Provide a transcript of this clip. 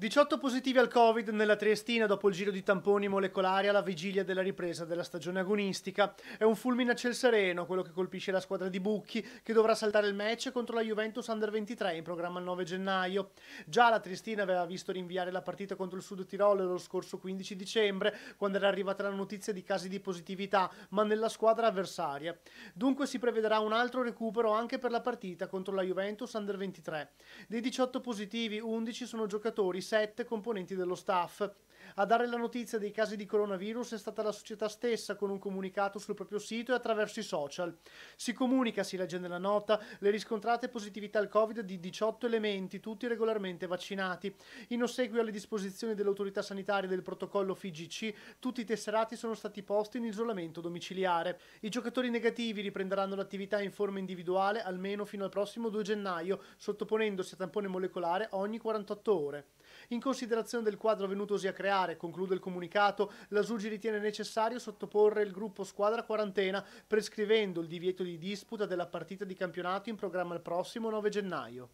18 positivi al Covid nella Triestina dopo il giro di tamponi molecolari alla vigilia della ripresa della stagione agonistica. È un fulmine a ciel sereno quello che colpisce la squadra di Bucchi, che dovrà saltare il match contro la Juventus Under 23 in programma il 9 gennaio. Già la Triestina aveva visto rinviare la partita contro il Sud Tirolo lo scorso 15 dicembre, quando era arrivata la notizia di casi di positività, ma nella squadra avversaria. Dunque si prevederà un altro recupero anche per la partita contro la Juventus Under 23. Dei 18 positivi, 11 sono giocatori 27 componenti dello staff. A dare la notizia dei casi di coronavirus è stata la società stessa con un comunicato sul proprio sito e attraverso i social. Si comunica, si legge nella nota, le riscontrate positività al Covid di 18 elementi, tutti regolarmente vaccinati. In ossequio alle disposizioni dell'autorità sanitaria del protocollo FIGC, tutti i tesserati sono stati posti in isolamento domiciliare. I giocatori negativi riprenderanno l'attività in forma individuale almeno fino al prossimo 2 gennaio, sottoponendosi a tampone molecolare ogni 48 ore. In considerazione del quadro venutosi a creare, conclude il comunicato, la Sugi ritiene necessario sottoporre il gruppo squadra a quarantena, prescrivendo il divieto di disputa della partita di campionato in programma il prossimo 9 gennaio.